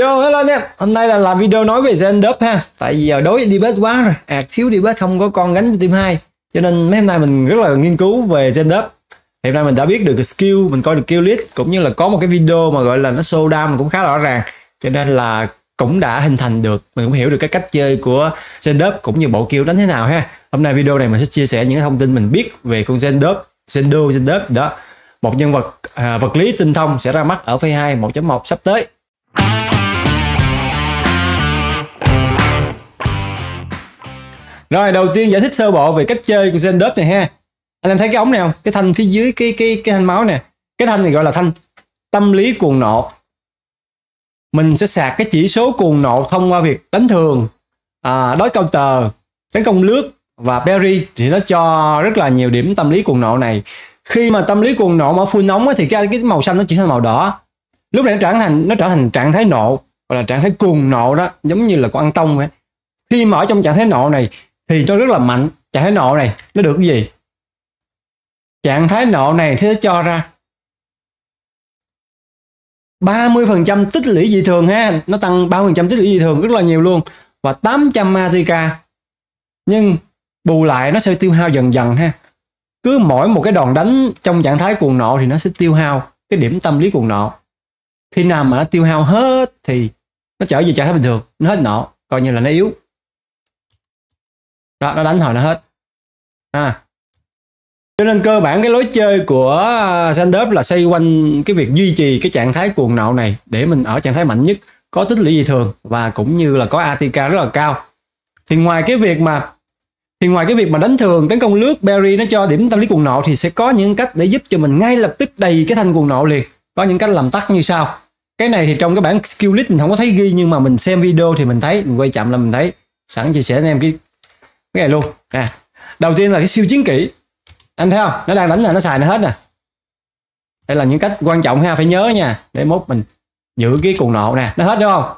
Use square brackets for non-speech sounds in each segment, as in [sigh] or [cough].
Yo hello anh em, hôm nay là làm video nói về Zen Zendup ha. Tại vì giờ đối với debate quá rồi, à, thiếu debate không có con gánh cho team 2. Cho nên mấy hôm nay mình rất là nghiên cứu về Zen Zendup. Hiện nay mình đã biết được skill, mình coi được kill list cũng như là có một cái video mà gọi là nó show down cũng khá rõ ràng. Cho nên là cũng đã hình thành được, mình cũng hiểu được cái cách chơi của Zen Zendup cũng như bộ kill đánh thế nào ha. Hôm nay video này mình sẽ chia sẻ những thông tin mình biết về con Zen Zen Zendup, Zen Zendup đó. Một nhân vật à, vật lý tinh thông sẽ ra mắt ở phase 2 1.1 sắp tới Rồi đầu tiên giải thích sơ bộ về cách chơi của Zendev này ha. Anh em thấy cái ống này không? Cái thanh phía dưới cái cái cái thanh máu nè. Cái thanh này gọi là thanh tâm lý cuồng nộ. Mình sẽ sạc cái chỉ số cuồng nộ thông qua việc đánh thường, à, đối cao tờ, tấn công lướt và berry thì nó cho rất là nhiều điểm tâm lý cuồng nộ này. Khi mà tâm lý cuồng nộ mà phun nóng ấy, thì cái cái màu xanh nó chuyển thành màu đỏ. Lúc này nó trở thành nó trở thành trạng thái nộ hoặc là trạng thái cuồng nộ đó giống như là con ăn tông vậy khi mở trong trạng thái nộ này thì nó rất là mạnh trạng thái nộ này nó được cái gì trạng thái nộ này thì thế cho ra 30% tích lũy dị thường ha nó tăng 30% tích lũy dị thường rất là nhiều luôn và 800 ATK nhưng bù lại nó sẽ tiêu hao dần dần ha cứ mỗi một cái đòn đánh trong trạng thái cuồng nộ thì nó sẽ tiêu hao cái điểm tâm lý cuồng nộ khi nào mà nó tiêu hao hết thì nó trở về trạng thái bình thường nó hết nộ coi như là nó yếu đó nó đánh hồi nó hết à cho nên cơ bản cái lối chơi của à, Sanders là xoay quanh cái việc duy trì cái trạng thái cuồng nộ này để mình ở trạng thái mạnh nhất có tích lũy dị thường và cũng như là có ATK rất là cao thì ngoài cái việc mà thì ngoài cái việc mà đánh thường tấn công lướt Barry nó cho điểm tâm lý cuồng nộ thì sẽ có những cách để giúp cho mình ngay lập tức đầy cái thanh cuồng nộ liền có những cách làm tắt như sau cái này thì trong cái bản skill list mình không có thấy ghi nhưng mà mình xem video thì mình thấy mình quay chậm là mình thấy sẵn chia sẻ anh em cái cái này luôn nè à, đầu tiên là cái siêu chiến kỹ anh thấy không nó đang đánh là nó xài nó hết nè đây là những cách quan trọng ha phải nhớ nha để mốt mình giữ cái cuồng nộ nè nó hết đúng không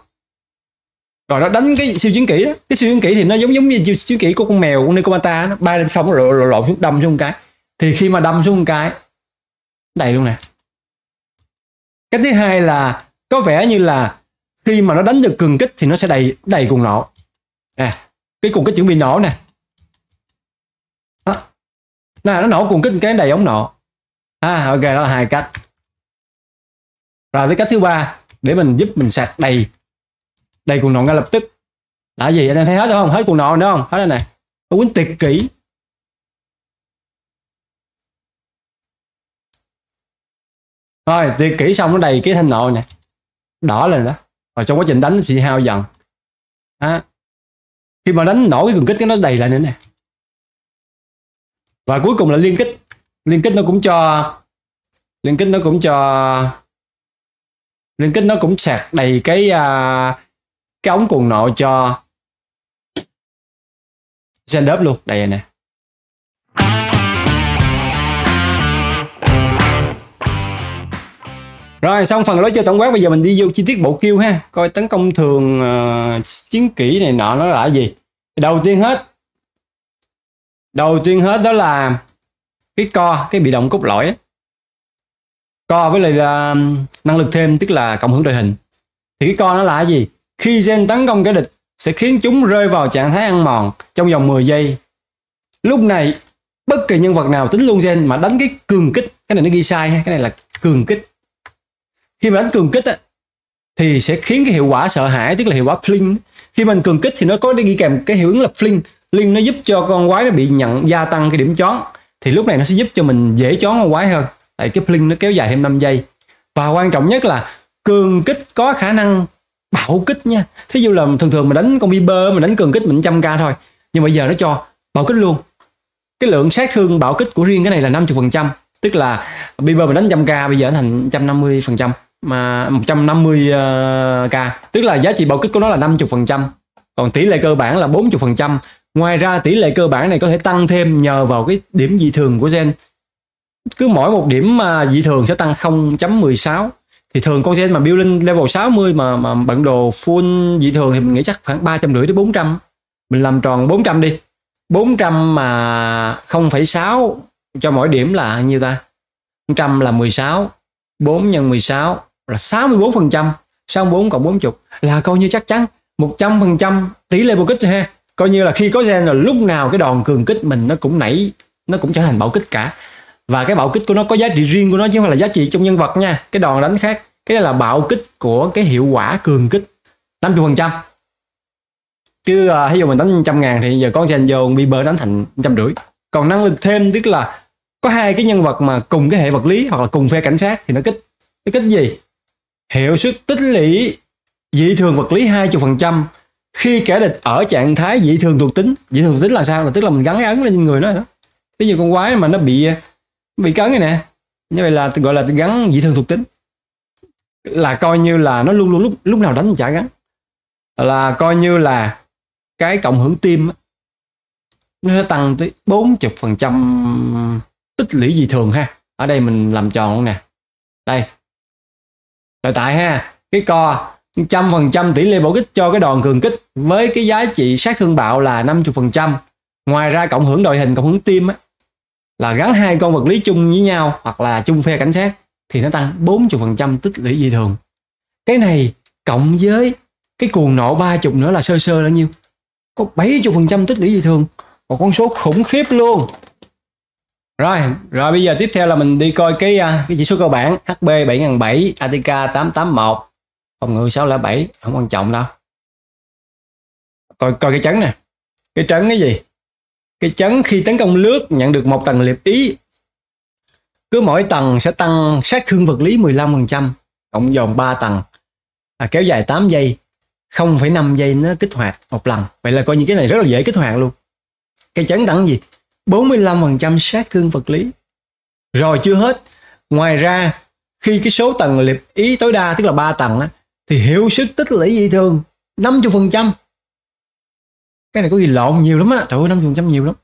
rồi nó đánh cái siêu chiến kỹ đó cái siêu chiến kỹ thì nó giống giống như siêu chiến kỹ của con mèo của Nikomata nó bay lên sông rồi lộn xuống đâm xuống một cái thì khi mà đâm xuống một cái đầy luôn nè cách thứ hai là có vẻ như là khi mà nó đánh được cường kích thì nó sẽ đầy đầy cuồng nộ nè à, cái cuồng kích chuẩn bị nổ nè nó, nó nổ cùng kích cái đầy ống nổ, à ok đó là hai cách rồi tới cách thứ ba để mình giúp mình sạc đầy đầy cuồng nổ ngay lập tức là gì anh em thấy hết không hết cuồng nổ nữa không hết đây này nó quýnh tuyệt kỹ Thôi, tuyệt kỹ xong nó đầy cái thanh nổ này, đỏ lên đó và trong quá trình đánh thì hao dần à, khi mà đánh nổ cái cường kích cái nó đầy lại nữa nè và cuối cùng là liên kết liên kết nó cũng cho liên kết nó cũng cho liên kết nó cũng sạc đầy cái uh, cái ống cuồng nộ cho Zendub luôn đây nè Rồi xong phần lối chơi tổng quát bây giờ mình đi vô chi tiết bộ kêu ha Coi tấn công thường uh, chiến kỹ này nọ nó là gì Đầu tiên hết đầu tiên hết đó là cái co cái bị động cốt lõi co với lại là năng lực thêm tức là cộng hưởng đội hình thì cái co nó là gì khi gen tấn công kẻ địch sẽ khiến chúng rơi vào trạng thái ăn mòn trong vòng 10 giây lúc này bất kỳ nhân vật nào tính luôn gen mà đánh cái cường kích cái này nó ghi sai cái này là cường kích khi mà đánh cường kích thì sẽ khiến cái hiệu quả sợ hãi tức là hiệu quả fling khi mình cường kích thì nó có đi ghi kèm cái hiệu ứng là fling liên nó giúp cho con quái nó bị nhận gia tăng cái điểm chón thì lúc này nó sẽ giúp cho mình dễ chón con quái hơn tại cái pling nó kéo dài thêm 5 giây và quan trọng nhất là cường kích có khả năng bảo kích nha thí dụ là thường thường mình đánh con Bieber mình đánh cường kích mình trăm k thôi nhưng bây giờ nó cho bảo kích luôn cái lượng sát thương bảo kích của riêng cái này là 50 phần trăm tức là Bieber mình đánh trăm k bây giờ nó thành 150 phần trăm mà 150 ờ, k tức là giá trị bảo kích của nó là 50 phần trăm còn tỷ lệ cơ bản là 40 phần trăm Ngoài ra tỷ lệ cơ bản này có thể tăng thêm nhờ vào cái điểm dị thường của gen. Cứ mỗi một điểm mà dị thường sẽ tăng 0.16 thì thường con gen mà build lên level 60 mà mà bản đồ full dị thường thì mình nghĩ chắc khoảng rưỡi tới 400. Mình làm tròn 400 đi. 400 mà 0,6 cho mỗi điểm là nhiêu ta? 100 là 16, 4 nhân 16 là 64%, xong 4 cộng 40 là coi như chắc chắn 100% tỷ lệ mục kích ha coi như là khi có gen là lúc nào cái đòn cường kích mình nó cũng nảy nó cũng trở thành bạo kích cả và cái bạo kích của nó có giá trị riêng của nó chứ không phải là giá trị trong nhân vật nha cái đòn đánh khác cái này là bạo kích của cái hiệu quả cường kích 50 phần trăm chứ uh, à, ví dụ mình đánh trăm ngàn thì giờ con dành bị Bieber đánh thành trăm rưỡi còn năng lực thêm tức là có hai cái nhân vật mà cùng cái hệ vật lý hoặc là cùng phe cảnh sát thì nó kích nó kích gì hiệu suất tích lũy dị thường vật lý 20 phần trăm khi kẻ địch ở trạng thái dị thường thuộc tính dị thường thuộc tính là sao là tức là mình gắn cái ấn lên người nó đó ví dụ con quái mà nó bị bị cấn này nè như vậy là gọi là gắn dị thường thuộc tính là coi như là nó luôn luôn lúc lúc nào đánh chả gắn là coi như là cái cộng hưởng tim nó sẽ tăng tới 40 phần trăm tích lũy dị thường ha ở đây mình làm tròn nè đây rồi tại ha cái co trăm phần trăm tỷ lệ bổ kích cho cái đòn cường kích với cái giá trị sát thương bạo là 50 phần trăm ngoài ra cộng hưởng đội hình cộng hưởng team là gắn hai con vật lý chung với nhau hoặc là chung phe cảnh sát thì nó tăng 40 phần trăm tích lũy dị thường cái này cộng với cái cuồng nộ 30 nữa là sơ sơ là nhiêu có 70 phần trăm tích lũy dị thường một con số khủng khiếp luôn rồi, rồi bây giờ tiếp theo là mình đi coi cái à, cái chỉ số cơ bản HB 7007, ATK 881 phòng ngự 607 không quan trọng đâu coi coi cái chấn nè cái chấn cái gì cái chấn khi tấn công lướt nhận được một tầng liệp ý cứ mỗi tầng sẽ tăng sát thương vật lý 15% cộng dồn 3 tầng à, kéo dài 8 giây 0,5 giây nó kích hoạt một lần vậy là coi như cái này rất là dễ kích hoạt luôn cái chấn tăng gì 45% sát thương vật lý rồi chưa hết ngoài ra khi cái số tầng liệp ý tối đa tức là 3 tầng á, thì hiệu sức tích lũy dị thường 50%. Cái này có gì lộn nhiều lắm á. Trời ơi 50% nhiều lắm.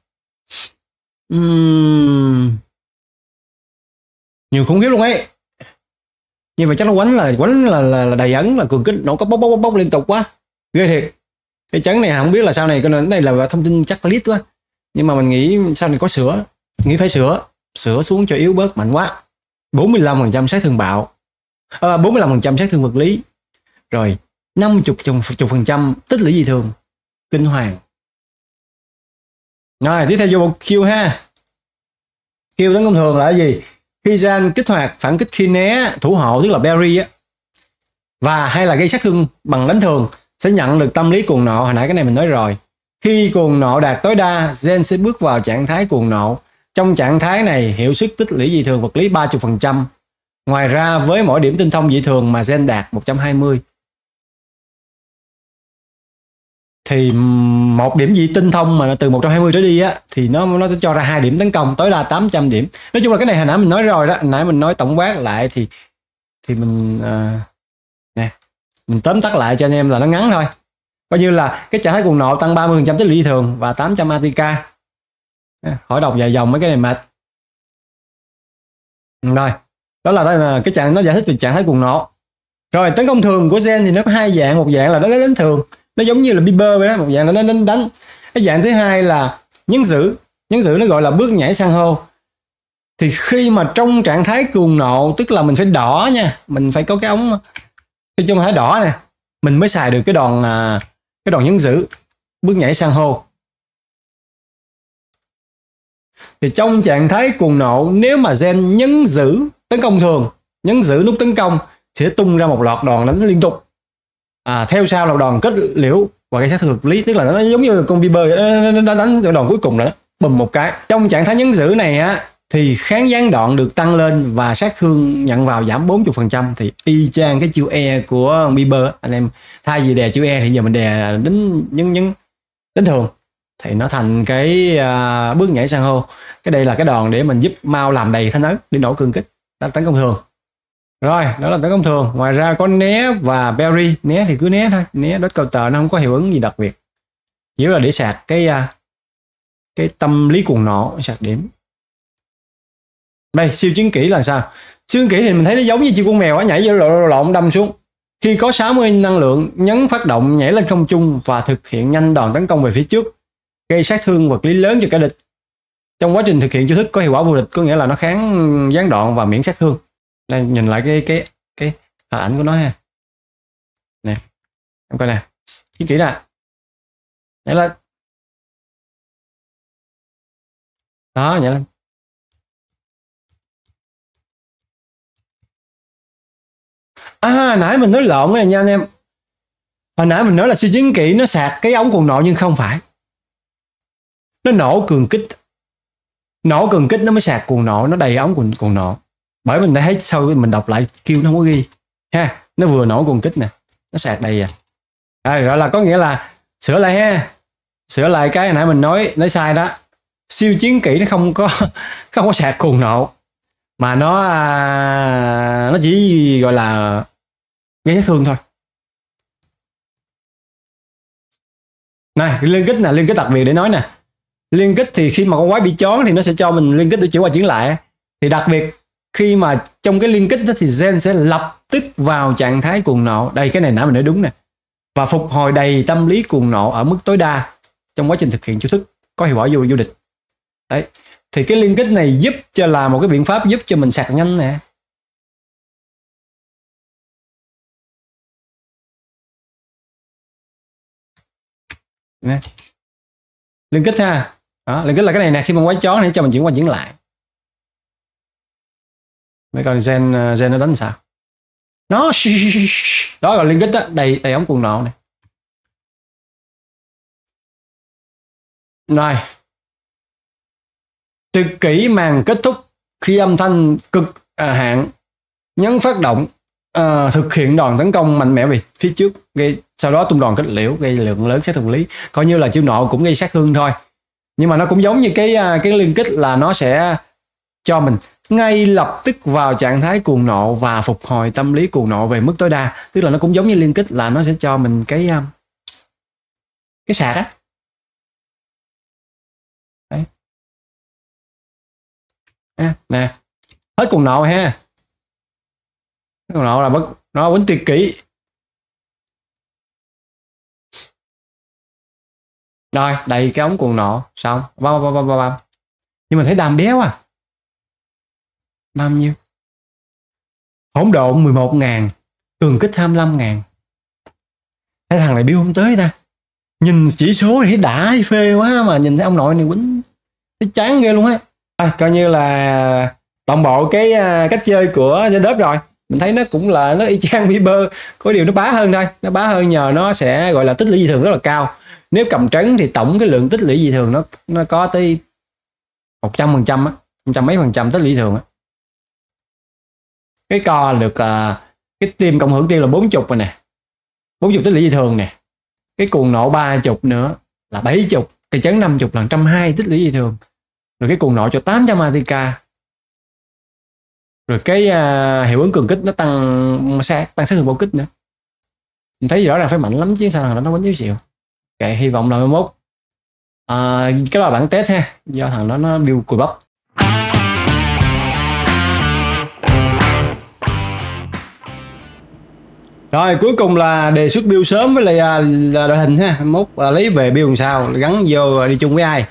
Uhm. Nhiều khủng khiếp luôn ấy. Nhưng mà chắc nó quánh là quánh là là, là đầy ấn là cường kích nó có bốc bốc bốc liên tục quá. Ghê thiệt. Cái trấn này không biết là sau này cái này là thông tin chắc clip quá. Nhưng mà mình nghĩ sau này có sửa, nghĩ phải sửa, sửa xuống cho yếu bớt mạnh quá. 45% sát thương bạo. À, ờ, 45% sát thương vật lý rồi 50 chục chục phần trăm tích lũy dị thường kinh hoàng rồi tiếp theo vô một Q ha Q tấn công thường là gì khi gian kích hoạt phản kích khi né thủ hộ tức là berry á và hay là gây sát thương bằng đánh thường sẽ nhận được tâm lý cuồng nộ hồi nãy cái này mình nói rồi khi cuồng nộ đạt tối đa gen sẽ bước vào trạng thái cuồng nộ trong trạng thái này hiệu suất tích lũy dị thường vật lý 30% ngoài ra với mỗi điểm tinh thông dị thường mà gen đạt 120 thì một điểm gì tinh thông mà từ 120 trở đi á thì nó nó sẽ cho ra hai điểm tấn công tối đa 800 điểm nói chung là cái này hồi nãy mình nói rồi đó nãy mình nói tổng quát lại thì thì mình uh, nè mình tóm tắt lại cho anh em là nó ngắn thôi coi như là cái trạng thái cuồng nộ tăng 30 phần trăm tích lũy thường và 800 ATK hỏi đọc dài dòng mấy cái này mệt rồi đó là, đó là cái trạng nó giải thích về trạng thái cuồng nộ rồi tấn công thường của gen thì nó có hai dạng một dạng là nó đánh thường nó giống như là Bieber vậy đó một dạng là nó đánh đánh cái dạng thứ hai là nhấn giữ nhấn giữ nó gọi là bước nhảy sang hô thì khi mà trong trạng thái cuồng nộ tức là mình phải đỏ nha mình phải có cái ống khi trong thái đỏ nè mình mới xài được cái đòn à, cái đòn nhấn giữ bước nhảy sang hô thì trong trạng thái cuồng nộ nếu mà gen nhấn giữ tấn công thường nhấn giữ nút tấn công sẽ tung ra một loạt đòn đánh liên tục à, theo sau là đòn kết liễu và gây sát thương hợp lý tức là nó giống như con Bieber nó đánh đòn cuối cùng rồi đó bùm một cái trong trạng thái nhấn giữ này á thì kháng gián đoạn được tăng lên và sát thương nhận vào giảm 40% thì y chang cái chữ E của Bieber anh em thay vì đè chữ E thì giờ mình đè đến nhấn nhấn đến thường thì nó thành cái uh, bước nhảy sang hô cái đây là cái đòn để mình giúp mau làm đầy thanh ấn để nổ cương kích tấn công thường rồi đó là tấn công thường ngoài ra có né và berry né thì cứ né thôi né đất cầu tờ nó không có hiệu ứng gì đặc biệt chỉ là để sạc cái à, cái tâm lý cuồng nộ sạc điểm đây siêu chiến kỹ là sao siêu chiến kỹ thì mình thấy nó giống như chiếc con mèo á nhảy vô lộn, lộn đâm xuống khi có 60 năng lượng nhấn phát động nhảy lên không trung và thực hiện nhanh đòn tấn công về phía trước gây sát thương vật lý lớn cho kẻ địch trong quá trình thực hiện chiêu thức có hiệu quả vô địch có nghĩa là nó kháng gián đoạn và miễn sát thương đây nhìn lại cái cái cái hình à, ảnh của nó ha nè em coi nè chỉ kỹ ra nhảy lên đó nhảy lên à nãy mình nói lộn rồi nha anh em hồi à, nãy mình nói là siêu chiến kỹ nó sạc cái ống cuồng nộ nhưng không phải nó nổ cường kích nổ cường kích nó mới sạc cuồng nộ nó đầy ống cuồng cuồng nộ bởi mình đã thấy sau mình đọc lại kêu nó không có ghi ha nó vừa nổ cùng kích nè nó sạc đây à. à gọi là có nghĩa là sửa lại ha sửa lại cái nãy mình nói nói sai đó siêu chiến kỹ nó không có [laughs] không có sạc cùng nổ mà nó à, nó chỉ gọi là gây sát thương thôi này liên kết nè liên kết đặc biệt để nói nè liên kết thì khi mà con quái bị chón thì nó sẽ cho mình liên kết để chuyển qua chuyển lại thì đặc biệt khi mà trong cái liên kết đó thì gen sẽ lập tức vào trạng thái cuồng nộ đây cái này nãy mình nói đúng nè và phục hồi đầy tâm lý cuồng nộ ở mức tối đa trong quá trình thực hiện chiêu thức có hiệu quả vô du địch đấy thì cái liên kết này giúp cho là một cái biện pháp giúp cho mình sạc nhanh nè Nè. liên kết ha đó, liên kết là cái này nè khi mà quái chó này cho mình chuyển qua chuyển lại mấy con gen ờ, gen nó đánh sao nó đó là liên kết đó đầy đầy ống cuồng nọ này rồi tuyệt kỹ màn kết thúc khi âm thanh cực à, hạn nhấn phát động à, thực hiện đoàn tấn công mạnh mẽ về phía trước gây sau đó tung đoàn kích liễu gây lượng lớn sát thương lý coi như là chiêu nộ cũng gây sát thương thôi nhưng mà nó cũng giống như cái à, cái liên kết là nó sẽ cho mình ngay lập tức vào trạng thái cuồng nộ và phục hồi tâm lý cuồng nộ về mức tối đa tức là nó cũng giống như liên kết là nó sẽ cho mình cái um, cái sạc á À, nè hết cuồng nộ ha cuồng nộ là bất nó quýnh tuyệt kỹ rồi đầy cái ống cuồng nộ xong bam bam bam bam bam nhưng mà thấy đàm béo à bao nhiêu hỗn độn 11 ngàn cường kích 25 ngàn cái thằng này bill không tới ta nhìn chỉ số thì đã phê quá mà nhìn thấy ông nội này quýnh thấy chán ghê luôn á à, coi như là toàn bộ cái à, cách chơi của Zedop rồi mình thấy nó cũng là nó y chang Viber có điều nó bá hơn thôi nó bá hơn nhờ nó sẽ gọi là tích lũy dị thường rất là cao nếu cầm trấn thì tổng cái lượng tích lũy dị thường nó nó có tới một trăm phần trăm á một trăm mấy phần trăm tích lũy thường á cái co được uh, cái tim cộng hưởng tiêu là 40 rồi nè 40 tích lũy dị thường nè cái cuồng nộ 30 nữa là 70 cái chấn 50 là 120 tích lũy dị thường rồi cái cuồng nộ cho 800 ATK rồi cái uh, hiệu ứng cường kích nó tăng sát tăng sát thương bổ kích nữa mình thấy rõ ràng phải mạnh lắm chứ sao thằng nó đánh yếu xịu kệ hy vọng là 11 à, cái là bản test ha do thằng đó nó build cùi bắp rồi cuối cùng là đề xuất build sớm với lại là, là đội hình ha mốt à, lấy về build làm sao gắn vô đi chung với ai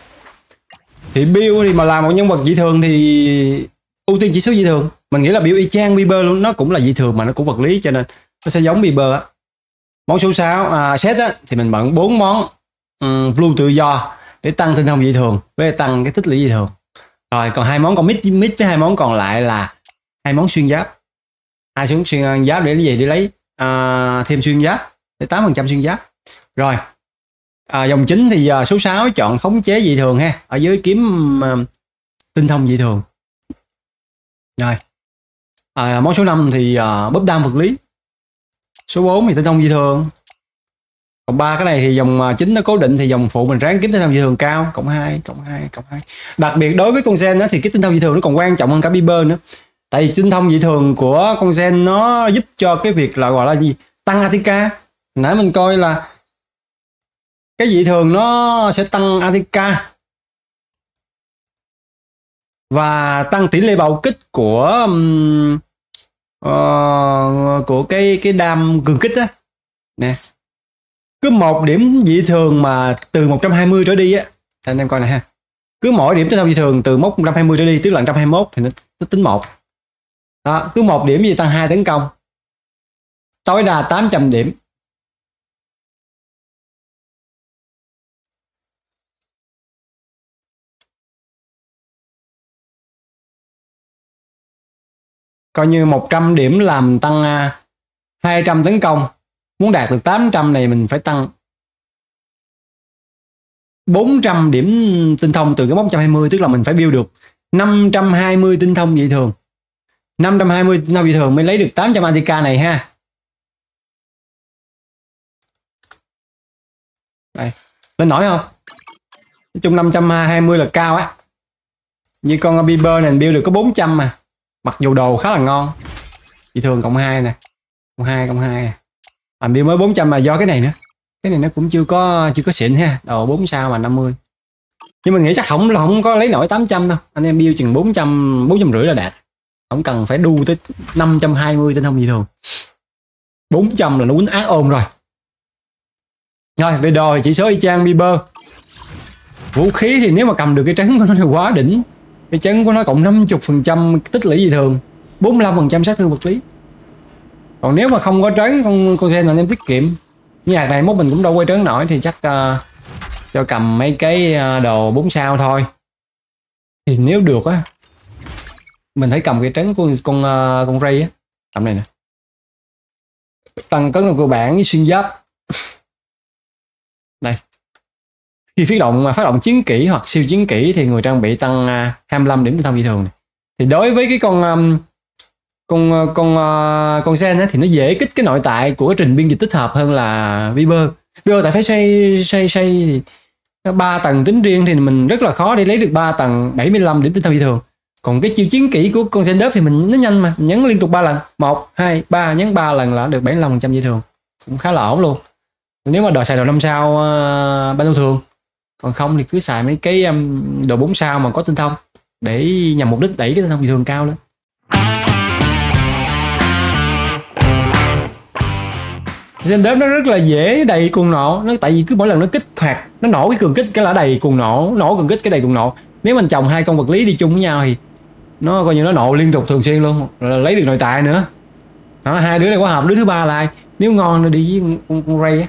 thì build thì mà làm một nhân vật dị thường thì ưu tiên chỉ số dị thường mình nghĩ là build y chang Bieber luôn nó cũng là dị thường mà nó cũng vật lý cho nên nó sẽ giống Bieber á món số 6 à, set á thì mình bận bốn món um, blue tự do để tăng tinh thông dị thường với tăng cái tích lũy dị thường rồi còn hai món còn mix mix với hai món còn lại là hai món xuyên giáp hai xuống xuyên giáp để cái gì để lấy à, thêm xuyên giáp tới 8% xuyên giáp rồi à, dòng chính thì giờ số 6 chọn khống chế dị thường ha ở dưới kiếm à, tinh thông dị thường rồi à, món số 5 thì à, bóp đam vật lý số 4 thì tinh thông dị thường cộng ba cái này thì dòng chính nó cố định thì dòng phụ mình ráng kiếm tinh thông dị thường cao cộng 2 cộng 2 cộng 2 đặc biệt đối với con gen đó thì cái tinh thông dị thường nó còn quan trọng hơn cả Bieber nữa tại vì tinh thông dị thường của con gen nó giúp cho cái việc là gọi là gì tăng ATK nãy mình coi là cái dị thường nó sẽ tăng ATK và tăng tỷ lệ bạo kích của um, uh, của cái cái đam cường kích á nè cứ một điểm dị thường mà từ 120 trở đi á anh em coi này ha cứ mỗi điểm tinh thông dị thường từ mốc 120 trở đi tức là 121 thì nó, nó tính một đó cứ một điểm gì tăng hai tấn công tối đa 800 điểm coi như 100 điểm làm tăng 200 à, tấn công muốn đạt được 800 này mình phải tăng 400 điểm tinh thông từ cái mốc 120 tức là mình phải build được 520 tinh thông dị thường 520 năm bình thường mới lấy được 800 ATK này ha đây lên nổi không nói chung 520 là cao á như con Bieber này build được có 400 mà mặc dù đồ khá là ngon vị thường cộng 2 nè cộng 2 cộng 2 nè mà build mới 400 mà do cái này nữa cái này nó cũng chưa có chưa có xịn ha đồ 4 sao mà 50 nhưng mình nghĩ chắc không là không có lấy nổi 800 đâu anh em build chừng 400 rưỡi là đạt không cần phải đu tới 520 tinh thông gì thường 400 là nó quýnh ác ôm rồi rồi về đồ thì chỉ số y chang Bieber vũ khí thì nếu mà cầm được cái trấn của nó thì quá đỉnh cái trấn của nó cộng 50% tích lũy gì thường 45% sát thương vật lý còn nếu mà không có trấn con cô sen là em tiết kiệm như hạt này mốt mình cũng đâu quay trấn nổi thì chắc uh, cho cầm mấy cái ờ, đồ bốn sao thôi thì nếu được á mình thấy cầm cái trắng của con uh, con Ray á cầm này nè tăng cấn lực cơ bản với xuyên giáp [laughs] đây khi phát động mà phát động chiến kỹ hoặc siêu chiến kỹ thì người trang bị tăng 25 à, điểm tinh thông bình thường này. thì đối với cái con um, con ờ, con uh, con sen á, thì nó dễ kích cái nội tại của trình biên dịch tích hợp hơn là Viber Viber tại phải xây xây xây ba tầng tính riêng thì mình rất là khó để lấy được 3 tầng 75 điểm tinh thông bình thường còn cái chiêu chiến kỹ của con Zendop thì mình nó nhanh mà mình nhấn liên tục 3 lần 1, 2, 3 nhấn 3 lần là được 75% dây thường cũng khá là ổn luôn nếu mà đòi xài đồ năm sao uh, ờ, ban thường còn không thì cứ xài mấy cái um, đồ 4 sao mà có tinh thông để nhằm mục đích đẩy cái tinh thông dây thường cao lên Zendop nó rất là dễ đầy cuồng nổ nó tại vì cứ mỗi lần nó kích hoạt nó nổ cái cường kích cái là đầy cuồng nổ nổ cường kích cái đầy cuồng nổ nếu mình trồng hai con vật lý đi chung với nhau thì nó coi như nó nộ liên tục thường xuyên luôn lấy được nội tại nữa đó, hai đứa này có hợp đứa thứ ba lại nếu ngon nó đi với con, con ray á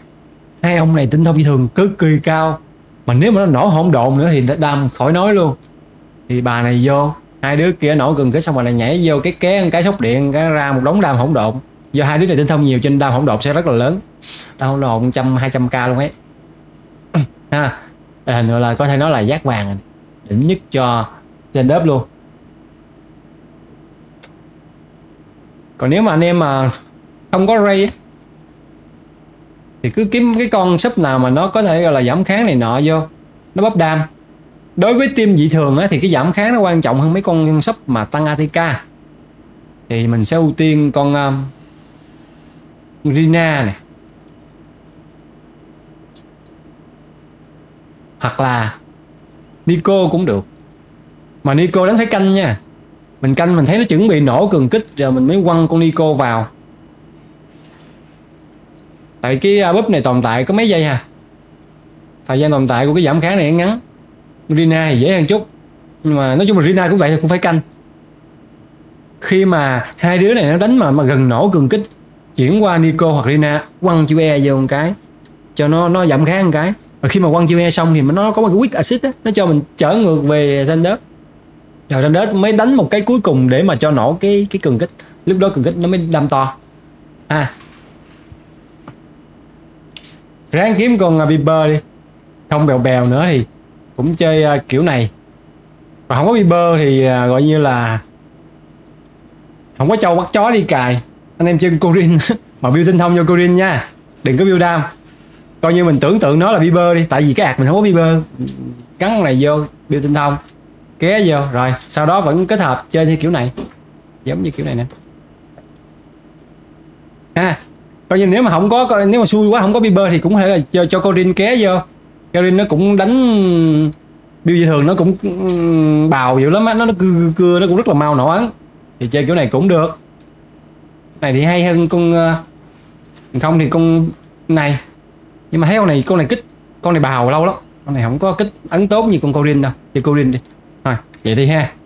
hai ông này tinh thông phi thường cực kỳ cao mà nếu mà nó nổ hỗn độn nữa thì đâm khỏi nói luôn thì bà này vô hai đứa kia nổ gần cái xong rồi lại nhảy vô cái ké cái sốc điện cái ra một đống đam hỗn độn do hai đứa này tinh thông nhiều trên đam hỗn độn sẽ rất là lớn đam hỗn độn trăm hai trăm k luôn ấy [clears throat] ha à, hình là có thể nói là giác vàng đỉnh nhất cho trên đớp luôn còn nếu mà anh em mà không có ray thì cứ kiếm cái con sub nào mà nó có thể gọi là giảm kháng này nọ vô nó bóp đam đối với team dị thường á, thì cái giảm kháng nó quan trọng hơn mấy con sub mà tăng ATK thì mình sẽ ưu tiên con um, Rina này hoặc là Nico cũng được mà Nico đánh phải canh nha mình canh mình thấy nó chuẩn bị nổ cường kích rồi mình mới quăng con Nico vào tại cái à, búp này tồn tại có mấy giây hà thời gian tồn tại của cái giảm kháng này ngắn Rina thì dễ hơn chút nhưng mà nói chung là Rina cũng vậy thì cũng phải canh khi mà hai đứa này nó đánh mà mà gần nổ cường kích chuyển qua Nico hoặc Rina quăng chữ E vô một cái cho nó nó giảm kháng một cái và khi mà quăng chữ E xong thì nó có một cái quick assist đó, nó cho mình trở ngược về Xander rồi ra đất mới đánh một cái cuối cùng để mà cho nổ cái cái cường kích lúc đó cường kích nó mới đâm to à ráng kiếm con à, Bieber đi không bèo bèo nữa thì cũng chơi à, kiểu này mà không có Bieber thì à, gọi như là không có trâu bắt chó đi cài anh em chơi Corin [laughs] mà build tinh thông cho Corin nha đừng có build đam coi như mình tưởng tượng nó là Bieber đi tại vì cái ạc mình không có Bieber cắn này vô build tinh thông ké vô rồi sau đó vẫn kết hợp chơi như kiểu này giống như kiểu này nè ha à, coi như nếu mà không có nếu mà xui quá không có Bieber thì cũng có thể là cho cho Corin ké vô Corin nó cũng đánh Bill dị thường nó cũng bào dữ lắm á nó, nó cưa cưa nó cũng rất là mau nổ ấn thì chơi kiểu này cũng được này thì hay hơn con ờ, không thì con này nhưng mà thấy con này con này kích con này bào lâu lắm con này không có kích ấn tốt như con Corin đâu chơi Corin đi vậy đi ha